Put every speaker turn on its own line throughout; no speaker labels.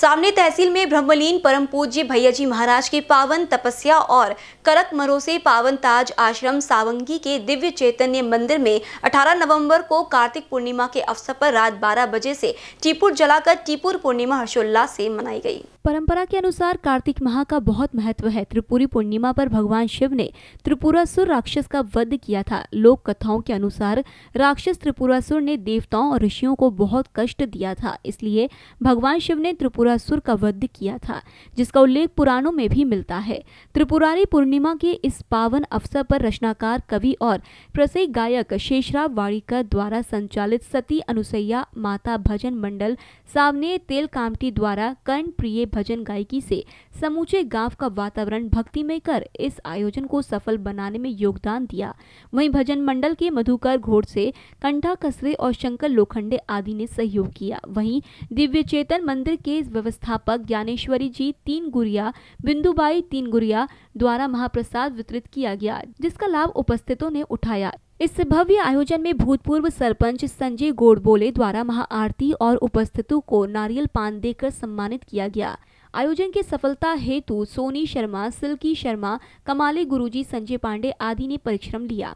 सामने तहसील में ब्रह्मलीन परम पूज्य भैया जी महाराज के पावन तपस्या और करक मरोसे से पावन ताज आश्रम सावंगी के दिव्य चैतन्य मंदिर में 18 नवंबर को कार्तिक पूर्णिमा के अवसर पर रात 12 बजे से टीपुर जलाकर टीपुर पूर्णिमा हर्षोल्लास से मनाई गई परंपरा के अनुसार कार्तिक माह का बहुत महत्व है त्रिपुरी पूर्णिमा पर भगवान शिव ने त्रिपुरासुर राक्षस का वध किया था लोक कथाओं के अनुसार राक्षस त्रिपुरासुर ने देवताओं और ऋषियों को बहुत कष्ट दिया था इसलिए भगवान शिव ने त्रिपुरासुर का वध किया था जिसका उल्लेख पुराणों में भी मिलता है त्रिपुरारी पूर्णिमा के इस पावन अवसर पर रचनाकार कवि और प्रसिद्ध गायक शेषराव वाड़ीकर द्वारा संचालित सती अनुसैया माता भजन मंडल सावने तेल कामटी द्वारा कर्ण प्रिय भजन गायकी से समूचे गांव का वातावरण भक्तिमय कर इस आयोजन को सफल बनाने में योगदान दिया वहीं भजन मंडल के मधुकर घोड़ से कंठा कसरे और शंकर लोखंडे आदि ने सहयोग किया वहीं दिव्य चेतन मंदिर के व्यवस्थापक ज्ञानेश्वरी जी तीन गुरिया बिंदुबाई तीन गुरिया द्वारा महाप्रसाद वितरित किया गया जिसका लाभ उपस्थितों ने उठाया इस भव्य आयोजन में भूतपूर्व सरपंच संजय गोडबोले द्वारा महाआरती और उपस्थितों को नारियल पान देकर सम्मानित किया गया आयोजन के सफलता हेतु सोनी शर्मा सिल्की शर्मा कमाले गुरुजी संजय पांडे आदि ने परिश्रम लिया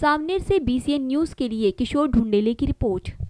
सावनेर से बीसीएन न्यूज के लिए किशोर ढूंढेले की रिपोर्ट